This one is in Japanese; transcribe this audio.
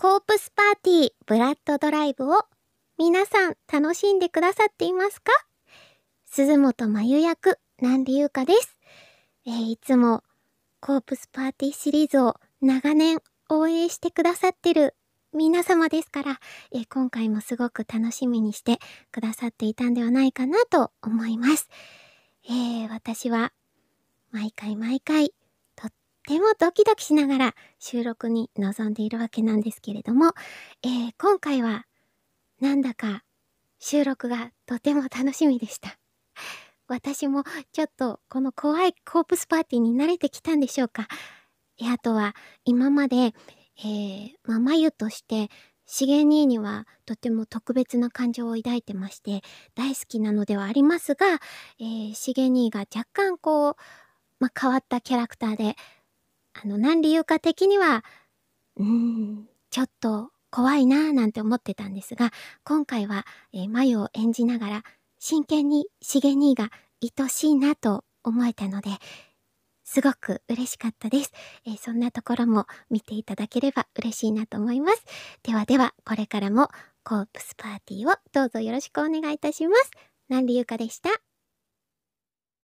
コープスパーティーブラッドドライブを皆さん楽しんでくださっていますか鈴本真由役、んでうかです。えー、いつもコープスパーティーシリーズを長年応援してくださってる皆様ですから、えー、今回もすごく楽しみにしてくださっていたんではないかなと思います。えー、私は毎回毎回てもドキドキしながら収録に臨んでいるわけなんですけれども、えー、今回はなんだか収録がとても楽しみでした。私もちょっとこの怖いコープスパーティーに慣れてきたんでしょうか。えあとは今まで、えー、まあ、眉としてしげ兄にはとても特別な感情を抱いてまして大好きなのではありますが、えー、しげ兄が若干こう、まあ、変わったキャラクターであの、何理由か的には、うーん、ちょっと怖いなぁなんて思ってたんですが、今回は、えー、マユを演じながら、真剣にシゲ兄が愛しいなと思えたので、すごく嬉しかったです、えー、そんなところも見ていただければ嬉しいなと思います。ではでは、これからもコープスパーティーをどうぞよろしくお願いいたします。何理由かでした。